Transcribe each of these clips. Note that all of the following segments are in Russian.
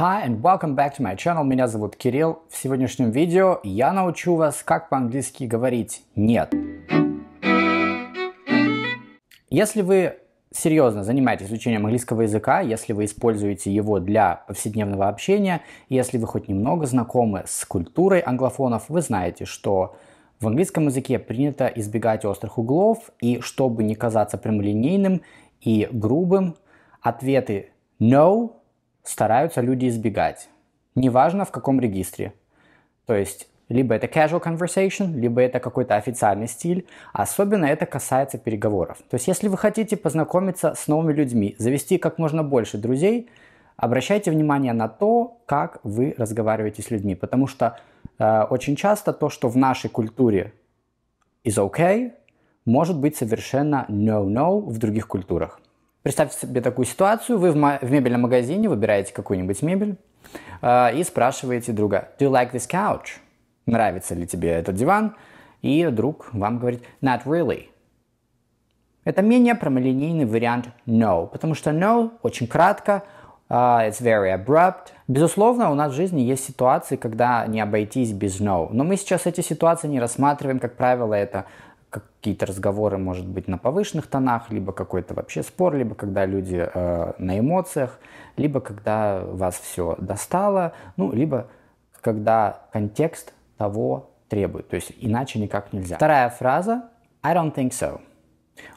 Hi and welcome back to my channel. Меня зовут Кирилл. В сегодняшнем видео я научу вас, как по-английски говорить «нет». Если вы серьезно занимаетесь изучением английского языка, если вы используете его для повседневного общения, если вы хоть немного знакомы с культурой англофонов, вы знаете, что в английском языке принято избегать острых углов, и чтобы не казаться прямолинейным и грубым, ответы «no», стараются люди избегать. Неважно в каком регистре. То есть либо это casual conversation, либо это какой-то официальный стиль. Особенно это касается переговоров. То есть если вы хотите познакомиться с новыми людьми, завести как можно больше друзей, обращайте внимание на то, как вы разговариваете с людьми. Потому что э, очень часто то, что в нашей культуре is okay, может быть совершенно no-no в других культурах. Представьте себе такую ситуацию, вы в, мебельном магазине выбираете какую-нибудь мебель э, и спрашиваете друга «Do you like this couch?» «Нравится ли тебе этот диван?» И друг вам говорит «Not really». Это менее прямолинейный вариант «no», потому что «no» очень кратко, Uh, it's very abrupt. Безусловно, у нас в жизни есть ситуации, когда не обойтись без no. Но мы сейчас эти ситуации не рассматриваем. Как правило, это какие-то разговоры, может быть, на повышенных тонах, либо какой-то вообще спор, либо когда люди э, на эмоциях, либо когда вас все достало, ну, либо когда контекст того требует. То есть иначе никак нельзя. Вторая фраза «I don't think so».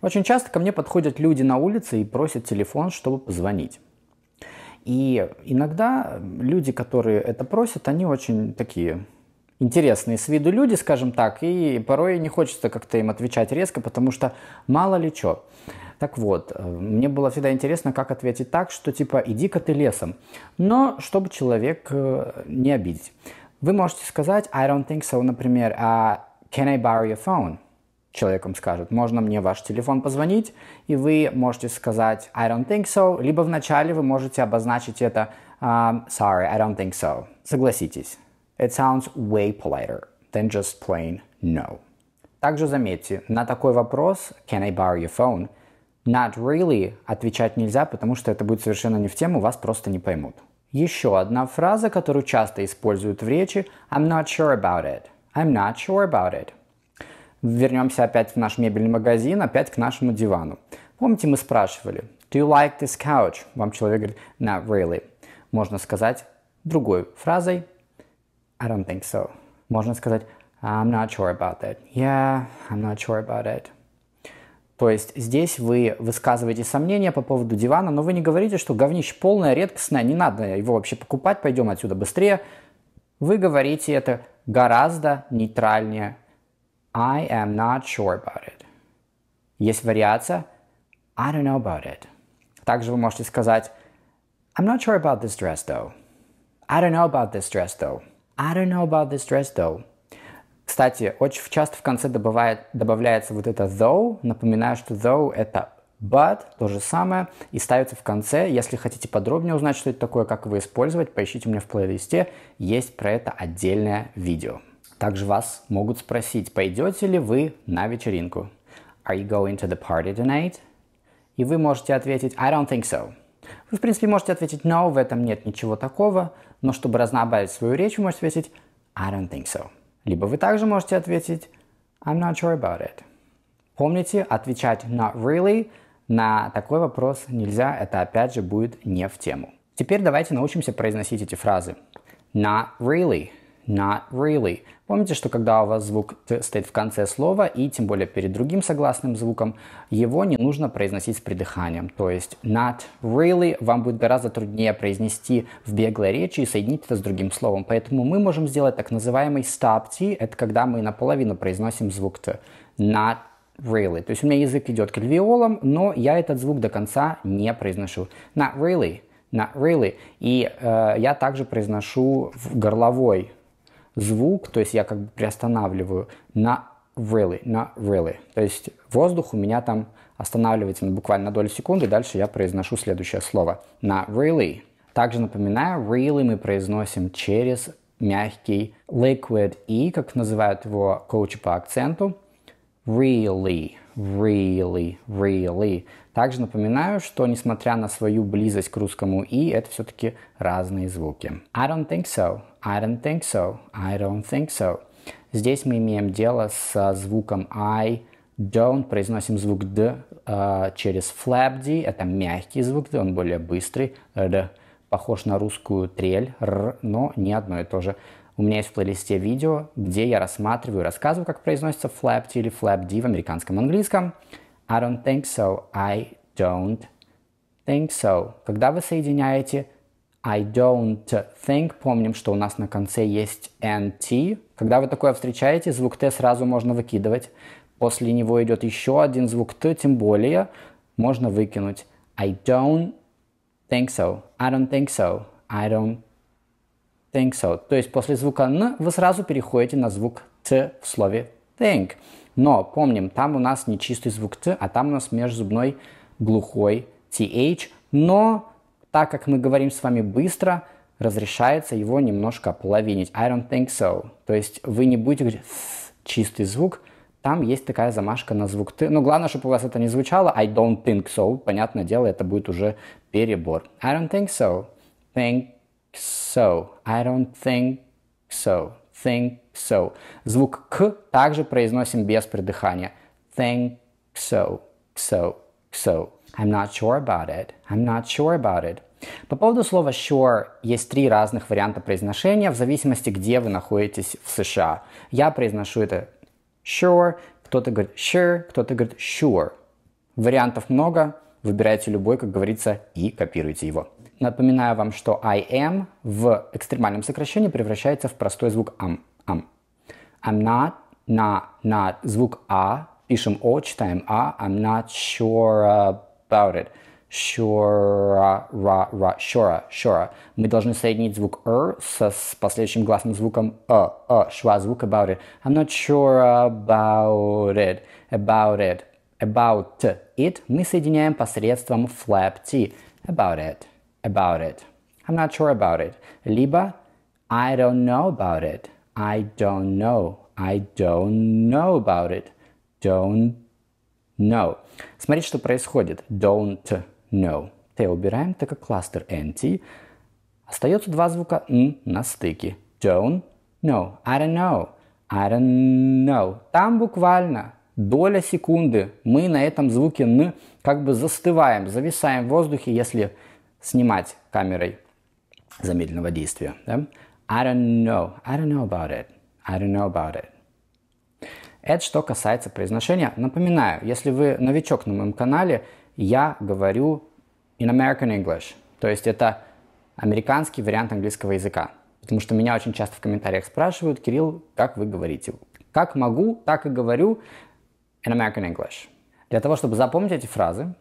Очень часто ко мне подходят люди на улице и просят телефон, чтобы позвонить. И иногда люди, которые это просят, они очень такие интересные с виду люди, скажем так, и порой не хочется как-то им отвечать резко, потому что мало ли что. Так вот, э, мне было всегда интересно, как ответить так, что типа «иди-ка ты лесом», но чтобы человек э, не обидеть. Вы можете сказать «I don't think so», например, а «Can I borrow your phone?» человеком скажет, можно мне ваш телефон позвонить, и вы можете сказать I don't think so, либо вначале вы можете обозначить это а, sorry, I don't think so. Согласитесь. It sounds way politer than just plain no. Также заметьте, на такой вопрос «Can I borrow your phone?» Not really отвечать нельзя, потому что это будет совершенно не в тему, вас просто не поймут. Еще одна фраза, которую часто используют в речи «I'm not sure about it». «I'm not sure about it». Вернемся опять в наш мебельный магазин, опять к нашему дивану. Помните, мы спрашивали «Do you like this couch?» Вам человек говорит «Not really». Можно сказать другой фразой I don't think so. Можно сказать I'm not sure about that. Yeah, I'm not sure about it. То есть здесь вы высказываете сомнения по поводу дивана, но вы не говорите, что говнище полное, редкостное, не надо его вообще покупать, пойдем отсюда быстрее. Вы говорите это гораздо нейтральнее. I am not sure about it. Есть вариация I don't know about it. Также вы можете сказать I'm not sure about this dress though. I don't know about this dress though. I don't know about this dress though. Кстати, очень часто в конце добывает, добавляется вот это though. Напоминаю, что though это but, то же самое, и ставится в конце. Если хотите подробнее узнать, что это такое, как его использовать, поищите у меня в плейлисте, есть про это отдельное видео. Также вас могут спросить, пойдете ли вы на вечеринку? Are you going to the party tonight? И вы можете ответить I don't think so. Вы, в принципе, можете ответить no, в этом нет ничего такого, но чтобы разнообразить свою речь, вы можете ответить I don't think so. Либо вы также можете ответить I'm not sure about it. Помните, отвечать not really на такой вопрос нельзя, это опять же будет не в тему. Теперь давайте научимся произносить эти фразы. Not really – Not really. Помните, что когда у вас звук стоит в конце слова, и тем более перед другим согласным звуком, его не нужно произносить с придыханием. То есть not really вам будет гораздо труднее произнести в беглой речи и соединить это с другим словом. Поэтому мы можем сделать так называемый stop T, это когда мы наполовину произносим звук «т». Not really. То есть у меня язык идет к львиолам, но я этот звук до конца не произношу. Not really. Not really. И э, я также произношу в горловой звук, то есть я как бы приостанавливаю на really, на really. То есть воздух у меня там останавливается на буквально на долю секунды, дальше я произношу следующее слово на really. Также напоминаю, really мы произносим через мягкий liquid E, как называют его коучи по акценту, really really, really. Также напоминаю, что несмотря на свою близость к русскому и, это все-таки разные звуки. I don't think so, I don't think so, I don't think so. Здесь мы имеем дело со звуком I, don't, произносим звук d э, через flap d, это мягкий звук d, он более быстрый, r, похож на русскую трель, r, но не одно и то же у меня есть в плейлисте видео, где я рассматриваю рассказываю, как произносится flap T или flap D в американском английском. I don't think so. I don't think so. Когда вы соединяете I don't think, помним, что у нас на конце есть NT. Когда вы такое встречаете, звук Т сразу можно выкидывать. После него идет еще один звук Т, тем более можно выкинуть. I don't think so. I don't think so. I don't think so. То есть после звука «н» вы сразу переходите на звук «т» в слове think. Но помним, там у нас не чистый звук «т», а там у нас межзубной глухой «th». Но так как мы говорим с вами быстро, разрешается его немножко половинить. I don't think so. То есть вы не будете говорить чистый звук, там есть такая замашка на звук «ты». Но главное, чтобы у вас это не звучало «I don't think so». Понятное дело, это будет уже перебор. I don't think so. Think so. I don't think so. Think so. Звук к также произносим без придыхания. Think so. So. So. I'm not sure about it. I'm not sure about it. По поводу слова sure есть три разных варианта произношения в зависимости, где вы находитесь в США. Я произношу это sure, кто-то говорит sure, кто-то говорит sure. Вариантов много, выбирайте любой, как говорится, и копируйте его. Напоминаю вам, что I am в экстремальном сокращении превращается в простой звук am. Ам. I'm not, на, на звук а, пишем о, читаем а. I'm not sure about it. Sure, ra, ra, sure, sure. Мы должны соединить звук r со, с последующим гласным звуком э, э, шва звук about it. I'm not sure about it, about it, about it. Мы соединяем посредством flap t, about it about it. I'm not sure about it. Либо I don't know about it. I don't know. I don't know about it. Don't know. Смотрите, что происходит. Don't know. Т убираем, так как кластер NT. Остается два звука N на стыке. Don't know. I don't know. I don't know. Там буквально доля секунды мы на этом звуке Н как бы застываем, зависаем в воздухе, если снимать камерой замедленного действия. Да? I don't know. I don't know about it. I don't know about it. Это что касается произношения. Напоминаю, если вы новичок на моем канале, я говорю in American English. То есть это американский вариант английского языка. Потому что меня очень часто в комментариях спрашивают, Кирилл, как вы говорите? Как могу, так и говорю in American English. Для того, чтобы запомнить эти фразы,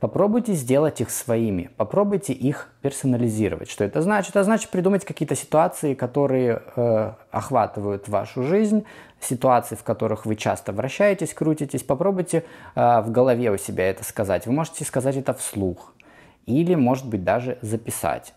Попробуйте сделать их своими, попробуйте их персонализировать. Что это значит? Это значит придумать какие-то ситуации, которые э, охватывают вашу жизнь, ситуации, в которых вы часто вращаетесь, крутитесь. Попробуйте э, в голове у себя это сказать. Вы можете сказать это вслух или, может быть, даже записать.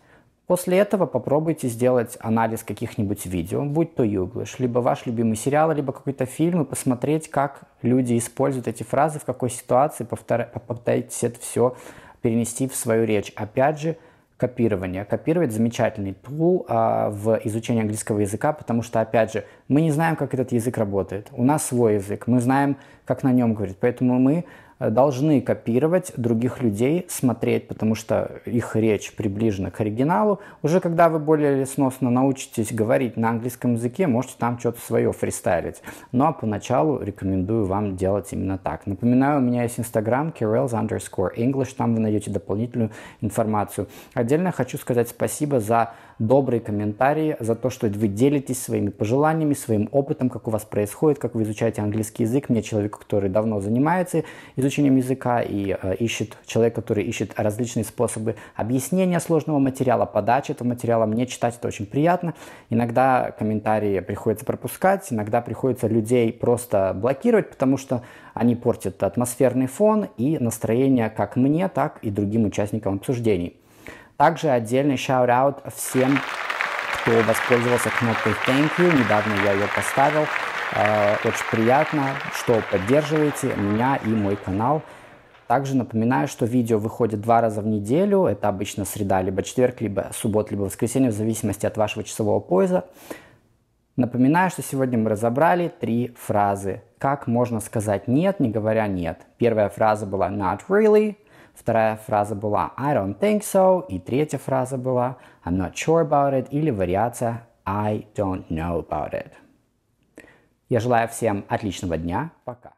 После этого попробуйте сделать анализ каких-нибудь видео, будь то Юглыш, либо ваш любимый сериал, либо какой-то фильм, и посмотреть, как люди используют эти фразы, в какой ситуации попытайтесь это все перенести в свою речь. Опять же, копирование. Копировать замечательный тул а, в изучении английского языка, потому что, опять же, мы не знаем, как этот язык работает. У нас свой язык, мы знаем, как на нем говорить. Поэтому мы Э, должны копировать других людей, смотреть, потому что их речь приближена к оригиналу. Уже когда вы более сносно научитесь говорить на английском языке, можете там что-то свое фристайлить. но ну, а поначалу рекомендую вам делать именно так. Напоминаю, у меня есть инстаграм Kirill's underscore English, там вы найдете дополнительную информацию. Отдельно хочу сказать спасибо за добрые комментарии, за то, что вы делитесь своими пожеланиями, своим опытом, как у вас происходит, как вы изучаете английский язык. Мне человек, который давно занимается изучением языка и э, ищет, человек, который ищет различные способы объяснения сложного материала, подачи этого материала, мне читать это очень приятно. Иногда комментарии приходится пропускать, иногда приходится людей просто блокировать, потому что они портят атмосферный фон и настроение как мне, так и другим участникам обсуждений. Также отдельный shout-out всем, кто воспользовался кнопкой Thank You. Недавно я ее поставил. Э, очень приятно, что поддерживаете меня и мой канал. Также напоминаю, что видео выходит два раза в неделю. Это обычно среда, либо четверг, либо суббота, либо воскресенье, в зависимости от вашего часового пояса. Напоминаю, что сегодня мы разобрали три фразы. Как можно сказать «нет», не говоря «нет». Первая фраза была «not really», Вторая фраза была I don't think so. И третья фраза была I'm not sure about it. Или вариация I don't know about it. Я желаю всем отличного дня. Пока.